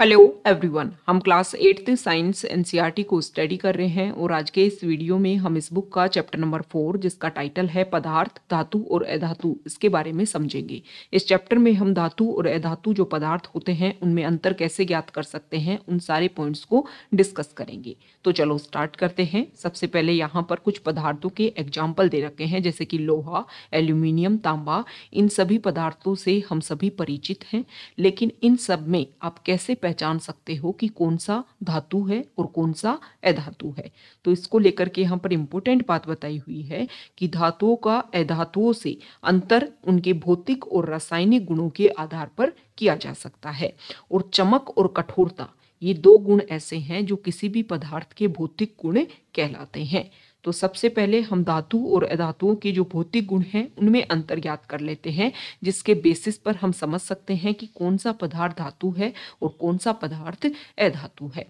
hello everyone हम class eighth science NCERT को study कर रहे हैं और आज के इस वीडियो में हम इस बुक का चैप्टर नंबर फोर जिसका टाइटल है पदार्थ धातु और अधातु इसके बारे में समझेंगे इस चैप्टर में हम धातु और अधातु जो पदार्थ होते हैं उनमें अंतर कैसे ज्ञात कर सकते हैं उन सारे पॉइंट्स को डिस्कस करेंगे तो चलो स्टार्ट करते हैं सबसे पहले यहाँ पर कुछ पदार्थों के एग्जाम्पल दे रखे हैं जैसे कि लोहा एल्यूमिनियम तांबा इन सभी पदार्थों से हम सभी परिचित हैं लेकिन इन सब में आप कैसे पहचान सकते हो कि कौन सा धातु है और कौन सा अधातु है तो इसको लेकर के यहाँ पर इम्पोर्टेंट बात बताई हुई है कि धातुओं का अधातुओं से अंतर उनके भौतिक और रासायनिक गुणों के आधार पर किया जा सकता है और चमक और कठोरता ये दो गुण ऐसे हैं जो किसी भी पदार्थ के भौतिक गुण कहलाते हैं तो सबसे पहले हम धातु और अधातुओं के जो भौतिक गुण हैं उनमें अंतर याद कर लेते हैं जिसके बेसिस पर हम समझ सकते हैं कि कौन सा पदार्थ धातु है और कौन सा पदार्थ अधातु है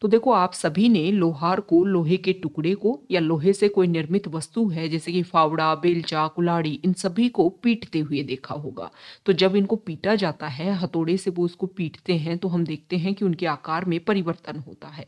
तो देखो आप सभी ने लोहार को लोहे के टुकड़े को या लोहे से कोई निर्मित वस्तु है जैसे कि फावड़ा बेलचा कुलाड़ी इन सभी को पीटते हुए देखा होगा तो जब इनको पीटा जाता है हथौड़े से वो उसको पीटते हैं तो हम देखते हैं कि उनके आकार में परिवर्तन होता है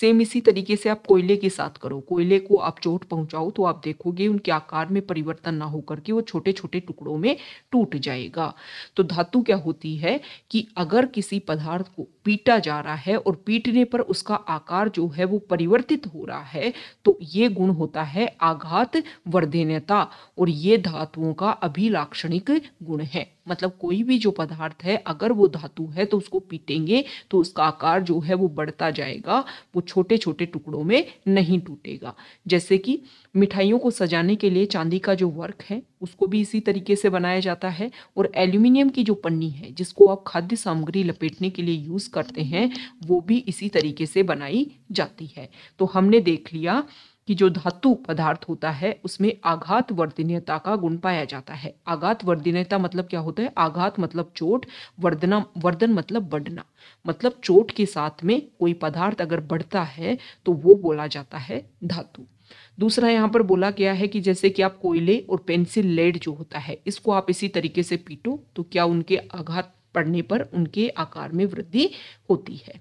सेम इसी तरीके से आप कोयले के साथ करो कोयले को आप चोट पहुंचाओ तो आप देखोगे उनके आकार में परिवर्तन ना होकर के वो छोटे छोटे टुकड़ों में टूट जाएगा तो धातु क्या होती है कि अगर किसी पदार्थ को पीटा जा रहा है और पीटने पर उसका उसका आकार जो है वो परिवर्तित हो रहा है तो ये गुण होता है आघात वर्धन्यता और ये धातुओं का अभिलाक्षणिक गुण है मतलब कोई भी जो पदार्थ है अगर वो धातु है तो उसको पीटेंगे तो उसका आकार जो है वो बढ़ता जाएगा वो छोटे छोटे टुकड़ों में नहीं टूटेगा जैसे कि मिठाइयों को सजाने के लिए चांदी का जो वर्क है उसको भी इसी तरीके से बनाया जाता है और एल्यूमिनियम की जो पन्नी है जिसको आप खाद्य सामग्री लपेटने के लिए यूज़ करते हैं वो भी इसी तरीके से बनाई जाती है तो हमने देख लिया कि जो धातु पदार्थ होता है उसमें आघात वर्धनीयता का गुण पाया जाता है आघात वर्धनीयता मतलब क्या होता है आघात मतलब चोट वर्धना वर्धन मतलब बढ़ना मतलब चोट के साथ में कोई पदार्थ अगर बढ़ता है तो वो बोला जाता है धातु दूसरा यहाँ पर बोला गया है कि जैसे कि आप कोयले और पेंसिल लेड जो होता है इसको आप इसी तरीके से पीटो तो क्या उनके आघात पड़ने पर उनके आकार में वृद्धि होती है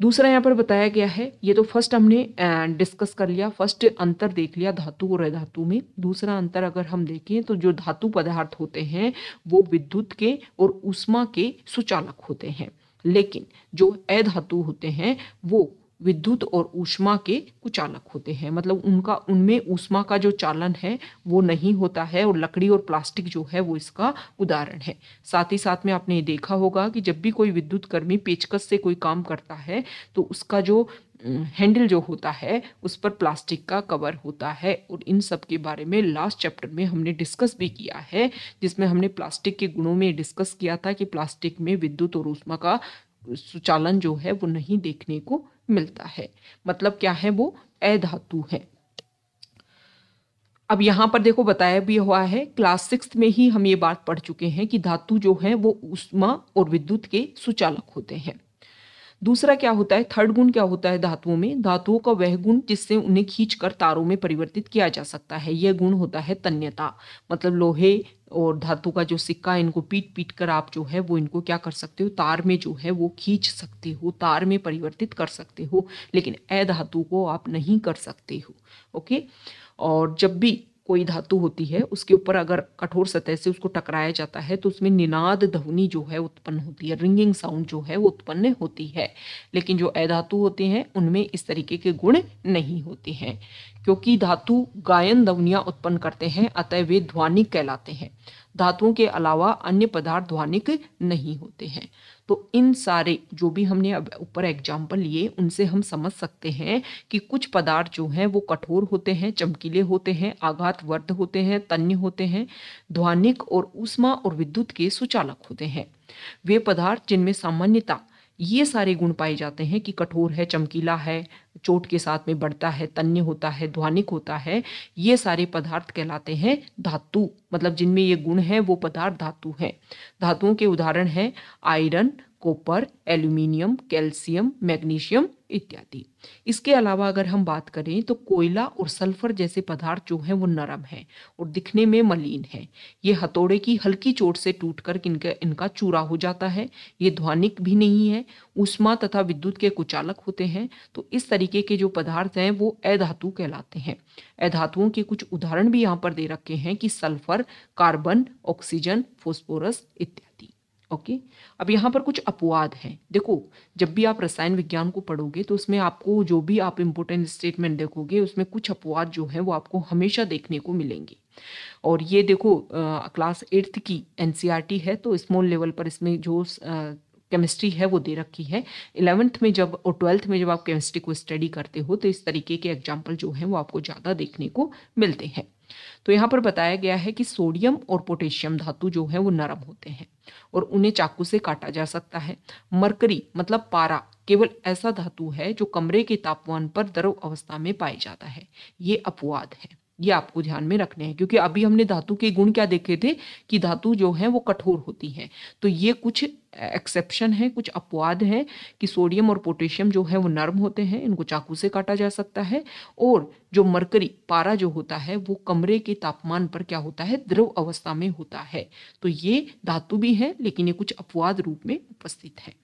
दूसरा यहाँ पर बताया गया है ये तो फर्स्ट हमने डिस्कस कर लिया फर्स्ट अंतर देख लिया धातु और अधातु में दूसरा अंतर अगर हम देखें तो जो धातु पदार्थ होते हैं वो विद्युत के और उष्मा के सुचालक होते हैं लेकिन जो अधातु होते हैं वो विद्युत और ऊष्मा के कुचालक होते हैं मतलब उनका उनमें ऊष्मा का जो चालन है वो नहीं होता है और लकड़ी और प्लास्टिक जो है वो इसका उदाहरण है साथ ही साथ में आपने ये देखा होगा कि जब भी कोई विद्युत कर्मी पेचकस से कोई काम करता है तो उसका जो हैंडल जो होता है उस पर प्लास्टिक का कवर होता है और इन सब के बारे में लास्ट चैप्टर में हमने डिस्कस भी किया है जिसमें हमने प्लास्टिक के गुणों में डिस्कस किया था कि प्लास्टिक में विद्युत और ऊष्मा का सुचालन जो है वो नहीं देखने को मिलता है मतलब क्या है वो अधातु है अब यहाँ पर देखो बताया भी हुआ है क्लास सिक्स में ही हम ये बात पढ़ चुके हैं कि धातु जो है वो उष्मा और विद्युत के सुचालक होते हैं दूसरा क्या होता है थर्ड गुण क्या होता है धातुओं में धातुओं का वह गुण जिससे उन्हें खींच कर तारों में परिवर्तित किया जा सकता है यह गुण होता है तन्यता मतलब लोहे और धातु का जो सिक्का इनको पीट पीट कर आप जो है वो इनको क्या कर सकते हो तार में जो है वो खींच सकते हो तार में परिवर्तित कर सकते हो लेकिन अ धातु को आप नहीं कर सकते हो ओके और जब भी कोई धातु होती है उसके ऊपर अगर कठोर सतह से उसको टकराया जाता है तो उसमें निनाद ध्वनि जो है उत्पन्न होती है रिंगिंग साउंड जो है वो उत्पन्न होती है लेकिन जो अधातु होते हैं उनमें इस तरीके के गुण नहीं होते हैं क्योंकि धातु गायन ध्वनियाँ उत्पन्न करते हैं अतः वे ध्वनिक कहलाते हैं धातुओं के अलावा अन्य पदार्थ ध्वनिक नहीं होते हैं तो इन सारे जो भी हमने अब ऊपर एग्जाम्पल लिए उनसे हम समझ सकते हैं कि कुछ पदार्थ जो हैं वो कठोर होते हैं चमकीले होते हैं आघात वर्ध होते हैं तन्य होते हैं ध्वनिक और ऊष्मा और विद्युत के सुचालक होते हैं वे पदार्थ जिनमें सामान्यता ये सारे गुण पाए जाते हैं कि कठोर है चमकीला है चोट के साथ में बढ़ता है तन्य होता है ध्वनिक होता है ये सारे पदार्थ कहलाते हैं धातु मतलब जिनमें ये गुण हैं वो पदार्थ धातु हैं धातुओं के उदाहरण हैं iron copper aluminium calcium magnesium इत्यादि इसके अलावा अगर हम बात करें तो कोयला और सल्फर जैसे पदार्थ जो हैं वो नरम हैं और दिखने में मलिन है ये हथौड़े की हल्की चोट से टूटकर इनका इनका चूरा हो जाता है ये ध्वनिक भी नहीं है उष्मा तथा विद्युत के कुचालक होते हैं तो इस तरीके के जो पदार्थ हैं वो अधातु कहलाते हैं अधातुओं के कुछ उदाहरण भी यहाँ पर दे रखे हैं कि सल्फर कार्बन ऑक्सीजन फोस्फोरस इत्यादि ओके अब यहाँ पर कुछ अपवाद हैं देखो जब भी आप रसायन विज्ञान को पढ़ोगे तो उसमें आपको जो भी आप इम्पोर्टेंट स्टेटमेंट देखोगे उसमें कुछ अपवाद जो हैं वो आपको हमेशा देखने को मिलेंगे और ये देखो आ, क्लास एट्थ की एन e है तो स्मॉल लेवल पर इसमें जो आ, केमिस्ट्री है वो दे रखी है इलेवंथ में जब और ट्वेल्थ में जब आप केमिस्ट्री को स्टडी करते हो तो इस तरीके के एग्जाम्पल जो हैं वो आपको ज़्यादा देखने को मिलते हैं तो यहाँ पर बताया गया है कि सोडियम और पोटेशियम धातु जो है वो नरम होते हैं और उन्हें चाकू से काटा जा सकता है मरकरी मतलब पारा केवल ऐसा धातु है जो कमरे के तापमान पर द्रव अवस्था में पाया जाता है ये अपवाद है ये आपको ध्यान में रखने हैं क्योंकि अभी हमने धातु के गुण क्या देखे थे कि धातु जो है वो कठोर होती है तो ये कुछ एक्सेप्शन है कुछ अपवाद है कि सोडियम और पोटेशियम जो है वो नर्म होते हैं इनको चाकू से काटा जा सकता है और जो मरकरी पारा जो होता है वो कमरे के तापमान पर क्या होता है द्रव अवस्था में होता है तो ये धातु भी है लेकिन ये कुछ अपवाद रूप में उपस्थित है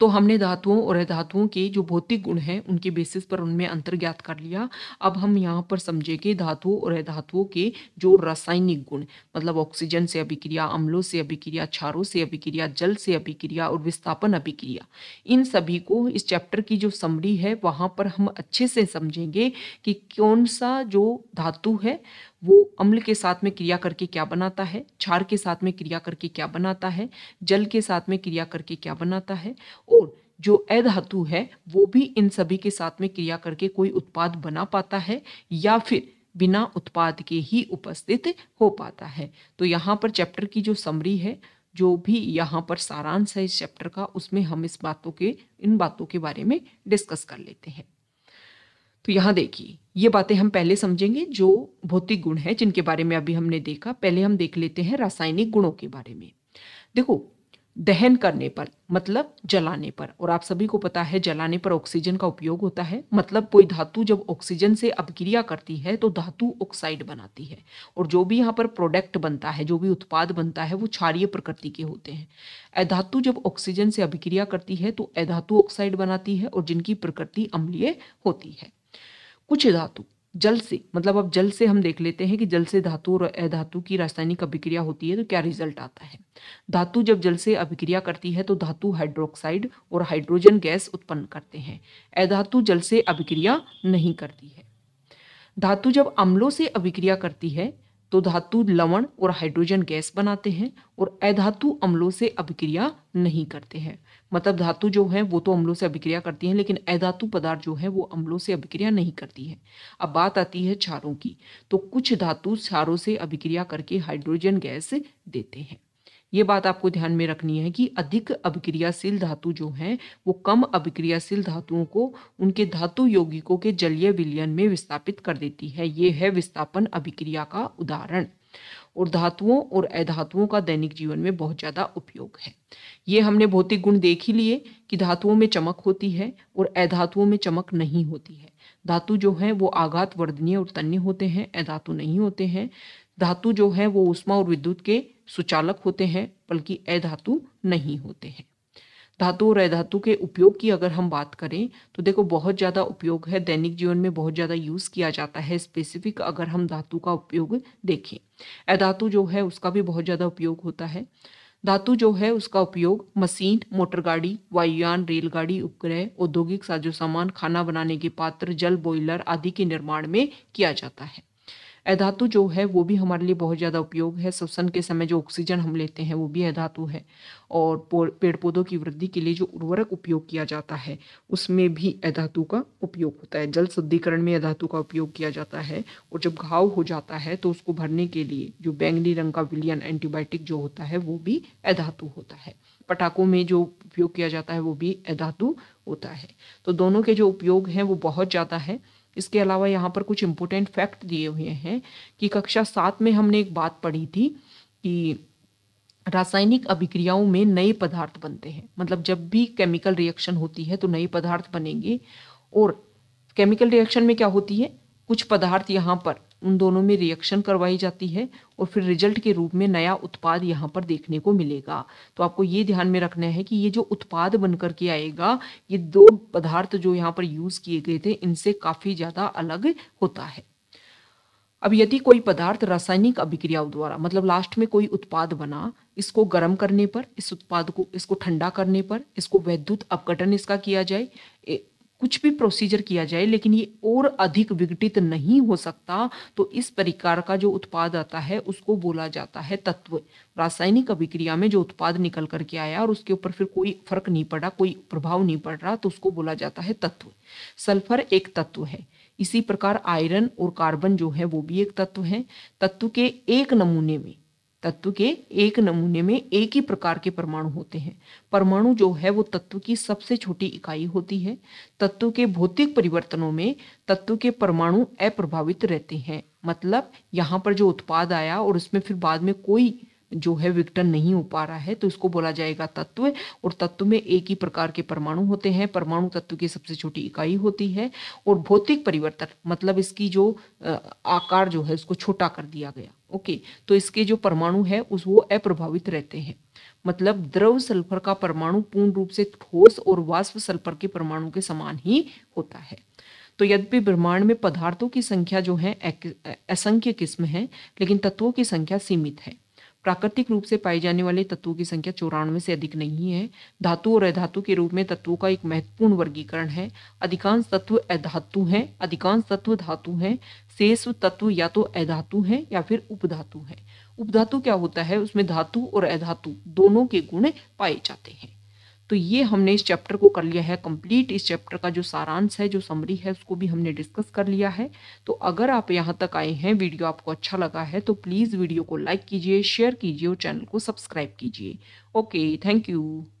तो हमने धातुओं और अधातुओं के जो भौतिक गुण हैं उनके बेसिस पर उनमें अंतर ज्ञात कर लिया अब हम यहाँ पर समझेंगे धातुओं और अधातुओं के जो रासायनिक गुण मतलब ऑक्सीजन से अभिक्रिया अम्लों से अभिक्रिया छारों से अभिक्रिया जल से अभिक्रिया और विस्थापन अभिक्रिया इन सभी को इस चैप्टर की जो समरी है वहाँ पर हम अच्छे से समझेंगे कि कौन सा जो धातु है वो अम्ल के साथ में क्रिया करके क्या बनाता है क्षार के साथ में क्रिया करके क्या बनाता है जल के साथ में क्रिया करके क्या बनाता है और जो अधातु है वो भी इन सभी के साथ में क्रिया करके कोई उत्पाद बना पाता है या फिर बिना उत्पाद के ही उपस्थित हो पाता है तो यहाँ पर चैप्टर की जो समरी है जो भी यहाँ पर सारांश है इस चैप्टर का उसमें हम इस बातों के इन बातों के बारे में डिस्कस कर लेते हैं तो यहाँ देखिए ये बातें हम पहले समझेंगे जो भौतिक गुण है जिनके बारे में अभी हमने देखा पहले हम देख लेते हैं रासायनिक गुणों के बारे में देखो दहन करने पर मतलब जलाने पर और आप सभी को पता है जलाने पर ऑक्सीजन का उपयोग होता है मतलब कोई धातु जब ऑक्सीजन से अपक्रिया करती है तो धातु ऑक्साइड बनाती है और जो भी यहाँ पर प्रोडक्ट बनता है जो भी उत्पाद बनता है वो क्षारीय प्रकृति के होते हैं अधातु जब ऑक्सीजन से अभिक्रिया करती है तो अधातु ऑक्साइड बनाती है और जिनकी प्रकृति अम्लीय होती है कुछ धातु जल से मतलब अब जल से हम देख लेते हैं कि जल से धातु और अधातु की रासायनिक अभिक्रिया होती है तो क्या रिजल्ट आता है धातु जब जल से अभिक्रिया करती है तो धातु हाइड्रोक्साइड और हाइड्रोजन गैस उत्पन्न करते हैं अधातु जल से अभिक्रिया नहीं करती है धातु जब अम्लों से अभिक्रिया करती है तो धातु लवण और हाइड्रोजन गैस बनाते हैं और अधातु अम्लों से अभिक्रिया नहीं करते हैं मतलब धातु जो है वो तो अम्लों से अभिक्रिया करती हैं लेकिन अधातु पदार्थ जो है वो अम्लों से अभिक्रिया नहीं करती है अब बात आती है क्षारों की तो कुछ धातु क्षारों से अभिक्रिया करके हाइड्रोजन गैस देते हैं ये बात आपको ध्यान में रखनी है कि अधिक अभिक्रियाशील धातु जो हैं वो कम अभिक्रियाशील धातुओं को उनके धातु यौगिकों के जलीय विलयन में विस्थापित कर देती है ये है विस्थापन अभिक्रिया का उदाहरण और धातुओं और अधातुओं का दैनिक जीवन में बहुत ज़्यादा उपयोग है ये हमने भौतिक गुण देख ही लिए कि धातुओं में चमक होती है और अधातुओं में चमक नहीं होती है धातु जो हैं वो आघात वर्धनीय और तन्य होते हैं अधातु नहीं होते हैं धातु जो है वो उष्मा और विद्युत के सुचालक होते हैं बल्कि अधातु नहीं होते हैं धातु और अधातु के उपयोग की अगर हम बात करें तो देखो बहुत ज़्यादा उपयोग है दैनिक जीवन में बहुत ज़्यादा यूज़ किया जाता है स्पेसिफिक अगर हम धातु का उपयोग देखें अधातु जो है उसका भी बहुत ज़्यादा उपयोग होता है धातु जो है उसका उपयोग मशीन मोटरगाड़ी वायुयान रेलगाड़ी उपग्रह औद्योगिक साजो सामान खाना बनाने के पात्र जल बॉयलर आदि के निर्माण में किया जाता है अधातु जो है वो भी हमारे लिए बहुत ज़्यादा उपयोग है श्वसन के समय जो ऑक्सीजन हम लेते हैं वो भी अधातु है और पेड़ पौधों की वृद्धि के लिए जो उर्वरक उपयोग किया जाता है उसमें भी अधातु का उपयोग होता है जल शुद्धिकरण में अधातु का उपयोग किया जाता है और जब घाव हो जाता है तो उसको भरने के लिए जो बैंगनी रंग का विलियन एंटीबायोटिक जो होता है वो भी अधातु होता है पटाखों में जो उपयोग किया जाता है वो भी अधातु होता है तो दोनों के जो उपयोग हैं वो बहुत ज़्यादा है इसके अलावा यहाँ पर कुछ इम्पोर्टेंट फैक्ट दिए हुए हैं कि कक्षा सात में हमने एक बात पढ़ी थी कि रासायनिक अभिक्रियाओं में नए पदार्थ बनते हैं मतलब जब भी केमिकल रिएक्शन होती है तो नए पदार्थ बनेंगे और केमिकल रिएक्शन में क्या होती है कुछ पदार्थ यहाँ पर उन दोनों में रिएक्शन करवाई जाती है और फिर रिजल्ट के रूप में नया उत्पाद यहाँ पर देखने को मिलेगा तो आपको ये ध्यान में रखना है कि ये जो उत्पाद बनकर के आएगा ये दो पदार्थ जो यहाँ पर यूज किए गए थे इनसे काफी ज्यादा अलग होता है अब यदि कोई पदार्थ रासायनिक अभिक्रियाओं द्वारा मतलब लास्ट में कोई उत्पाद बना इसको गर्म करने पर इस उत्पाद को इसको ठंडा करने पर इसको वैद्युत अपघटन इसका किया जाए कुछ भी प्रोसीजर किया जाए लेकिन ये और अधिक विघटित नहीं हो सकता तो इस प्रकार का जो उत्पाद आता है उसको बोला जाता है तत्व रासायनिक अभिक्रिया में जो उत्पाद निकल करके आया और उसके ऊपर फिर कोई फर्क नहीं पड़ा कोई प्रभाव नहीं पड़ रहा तो उसको बोला जाता है तत्व सल्फर एक तत्व है इसी प्रकार आयरन और कार्बन जो है वो भी एक तत्व है तत्व के एक नमूने में तत्व के एक नमूने में एक ही प्रकार के परमाणु होते हैं परमाणु जो है वो तत्व की सबसे छोटी इकाई होती है तत्व के भौतिक परिवर्तनों में तत्व के परमाणु अप्रभावित रहते हैं मतलब यहाँ पर जो उत्पाद आया और उसमें फिर बाद में कोई जो है विघटन नहीं हो पा रहा है तो इसको बोला जाएगा तत्व और तत्व में एक ही प्रकार के परमाणु होते हैं परमाणु तत्व की सबसे छोटी इकाई होती है और भौतिक परिवर्तन मतलब इसकी जो आकार जो है उसको छोटा कर दिया गया ओके तो इसके जो परमाणु है उस वो अप्रभावित रहते हैं मतलब द्रव सल्फर का परमाणु पूर्ण रूप से ठोस और वाष्प सल्फर के परमाणु के समान ही होता है तो यद्यपि ब्रह्मांड में पदार्थों की संख्या जो है असंख्य किस्म है लेकिन तत्वों की संख्या सीमित है प्राकृतिक रूप से पाए जाने वाले तत्वों की संख्या चौरानवे से अधिक नहीं है धातु और अधातु के रूप में तत्वों का एक महत्वपूर्ण वर्गीकरण है अधिकांश तत्व अधातु हैं अधिकांश तत्व धातु हैं शेष तत्व या तो अधातु हैं या फिर उपधातु हैं उपधातु क्या होता है उसमें धातु और अधातु दोनों के गुण पाए जाते हैं तो ये हमने इस चैप्टर को कर लिया है कंप्लीट इस चैप्टर का जो सारांश है जो समरी है उसको भी हमने डिस्कस कर लिया है तो अगर आप यहाँ तक आए हैं वीडियो आपको अच्छा लगा है तो प्लीज़ वीडियो को लाइक कीजिए शेयर कीजिए और चैनल को सब्सक्राइब कीजिए ओके थैंक यू